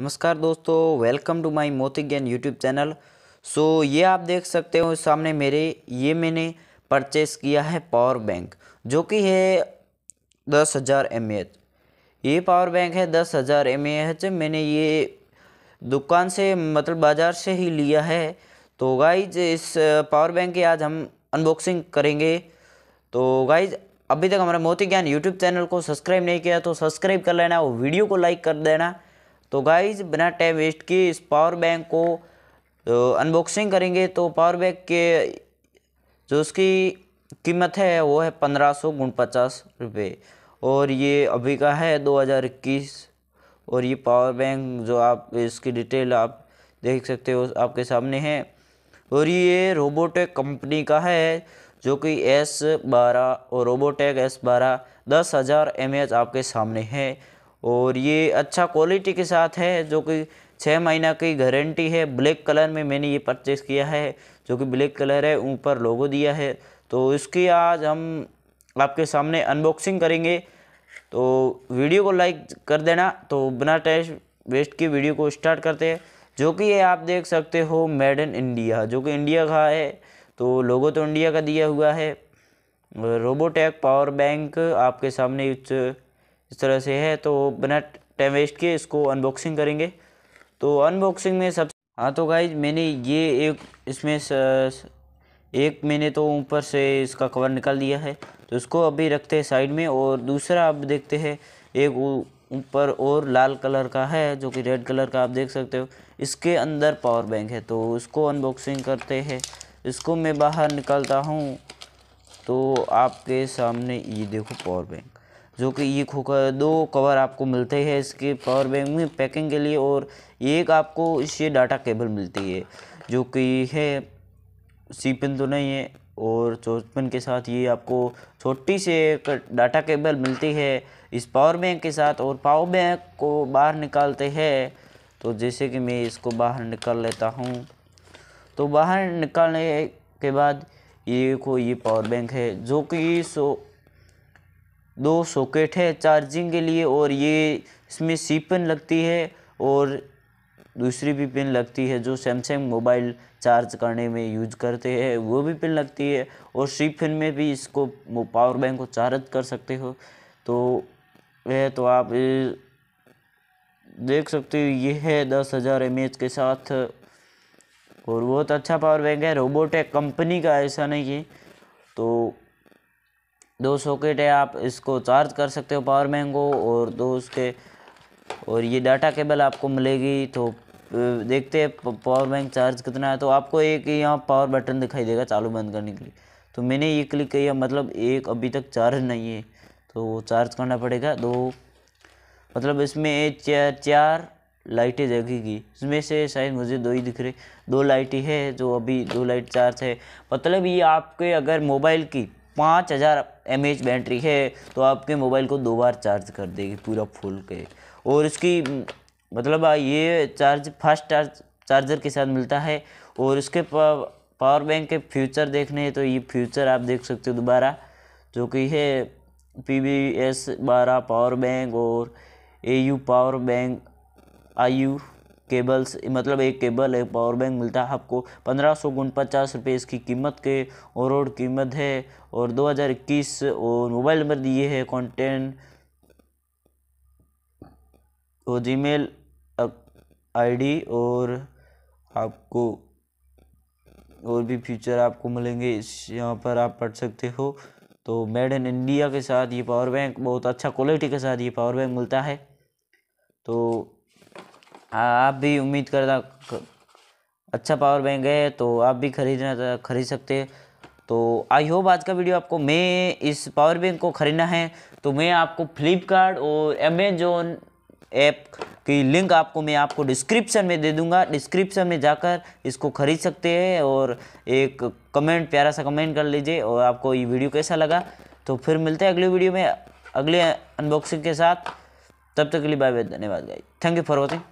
नमस्कार दोस्तों welcome to my मोती ज्ञान यूट्यूब चैनल सो ये आप देख सकते हो सामने मेरे ये मैंने परचेस किया है पावर बैंक जो कि है दस हज़ार एम ये पावर बैंक है दस हज़ार एम मैंने ये दुकान से मतलब बाज़ार से ही लिया है तो गाइज इस पावर बैंक की आज हम अनबॉक्सिंग करेंगे तो गाइज अभी तक हमारा मोती ज्ञान यूट्यूब चैनल को सब्सक्राइब नहीं किया तो सब्सक्राइब कर लेना और वीडियो को लाइक कर देना तो गाइज बिना टाइम वेस्ट किए इस पावर बैंक को अनबॉक्सिंग करेंगे तो पावर बैंक के जो उसकी कीमत है वो है पंद्रह सौ पचास रुपये और ये अभी का है दो हज़ार इक्कीस और ये पावर बैंक जो आप इसकी डिटेल आप देख सकते हो आपके सामने है और ये रोबोटेक कंपनी का है जो कि एस बारह और रोबोटेक एस बारह दस हज़ार एम आपके सामने है और ये अच्छा क्वालिटी के साथ है जो कि छः महीना की गारंटी है ब्लैक कलर में मैंने ये परचेस किया है जो कि ब्लैक कलर है ऊपर लोगो दिया है तो इसकी आज हम आपके सामने अनबॉक्सिंग करेंगे तो वीडियो को लाइक कर देना तो बिना टेस्ट वेस्ट की वीडियो को स्टार्ट करते हैं जो कि ये आप देख सकते हो मेड इन इंडिया जो कि इंडिया का है तो लोगो तो इंडिया का दिया हुआ है रोबोटेक पावर बैंक आपके सामने इस तरह से है तो बिना टाइम वेस्ट किए इसको अनबॉक्सिंग करेंगे तो अनबॉक्सिंग में सब हाँ तो गाइज मैंने ये एक इसमें स... एक मैंने तो ऊपर से इसका कवर निकाल दिया है तो इसको अभी रखते हैं साइड में और दूसरा आप देखते हैं एक ऊपर और लाल कलर का है जो कि रेड कलर का आप देख सकते हो इसके अंदर पावर बैंक है तो इसको अनबॉक्सिंग करते हैं इसको मैं बाहर निकालता हूँ तो आपके सामने ये देखो पावर बैंक जो कि ये का दो कवर आपको मिलते हैं इसके पावर बैंक में पैकिंग के लिए और एक आपको इससे डाटा केबल मिलती है जो कि है सी पिन तो नहीं है और पिन के साथ ये आपको छोटी से एक डाटा केबल मिलती है इस पावर बैंक के साथ और पावर बैंक को बाहर निकालते हैं तो जैसे कि मैं इसको बाहर निकाल लेता हूँ तो बाहर निकालने के बाद ये को ये पावर बैंक है जो कि सो दो सॉकेट है चार्जिंग के लिए और ये इसमें सी पिन लगती है और दूसरी भी पिन लगती है जो सैमसंग मोबाइल चार्ज करने में यूज करते हैं वो भी पिन लगती है और सी पिन में भी इसको पावर बैंक को चार्ज कर सकते हो तो वह तो आप देख सकते हो ये है दस हज़ार एम के साथ और बहुत अच्छा पावर बैंक है रोबोटेक कंपनी का ऐसा नहीं है तो दो सॉकेट है आप इसको चार्ज कर सकते हो पावर बैंक को और दो उसके और ये डाटा केबल आपको मिलेगी तो देखते हैं पावर बैंक चार्ज कितना है तो आपको एक यहाँ पावर बटन दिखाई देगा चालू बंद करने के लिए तो मैंने ये क्लिक किया मतलब एक अभी तक चार्ज नहीं है तो वो चार्ज करना पड़ेगा दो मतलब इसमें चार चार लाइटें जगेगी इसमें से शायद मुझे दो ही दिख रहे दो लाइट ही है जो अभी दो लाइट चार्ज है मतलब ये आपके अगर मोबाइल की पाँच हज़ार एम बैटरी है तो आपके मोबाइल को दो बार चार्ज कर देगी पूरा फुल के और इसकी मतलब ये चार्ज फास्ट चार्ज चार्जर के साथ मिलता है और इसके पावर बैंक के फ्यूचर देखने हैं तो ये फ्यूचर आप देख सकते हो दोबारा जो कि है पी बी एस बारह पावर बैंक और A U power bank I U cables मतलब एक केबल एक पावर बैंक मिलता है आपको पंद्रह सौ पचास रुपये इसकी कीमत के और कीमत है और 2021 और मोबाइल नंबर दिए है कॉन्टेंट और जी मेल आई और आपको और भी फीचर आपको मिलेंगे इस यहाँ पर आप पढ़ सकते हो तो मेड इन इंडिया के साथ ये पावर बैंक बहुत अच्छा क्वालिटी के साथ ये पावर बैंक मिलता है तो हाँ, आप भी उम्मीद करता अच्छा पावर बैंक है तो आप भी खरीदना खरीद सकते तो आई होप आज का वीडियो आपको मैं इस पावर बैंक को ख़रीदना है तो मैं आपको फ्लिपकार्ट और अमेजोन ऐप की लिंक आपको मैं आपको डिस्क्रिप्शन में दे दूंगा डिस्क्रिप्शन में जाकर इसको ख़रीद सकते हैं और एक कमेंट प्यारा सा कमेंट कर लीजिए और आपको ये वीडियो कैसा लगा तो फिर मिलते हैं अगले वीडियो में अगले अनबॉक्सिंग के साथ तब तक के लिए बाय बाय धन्यवाद भाई थैंक यू फॉर वॉचिंग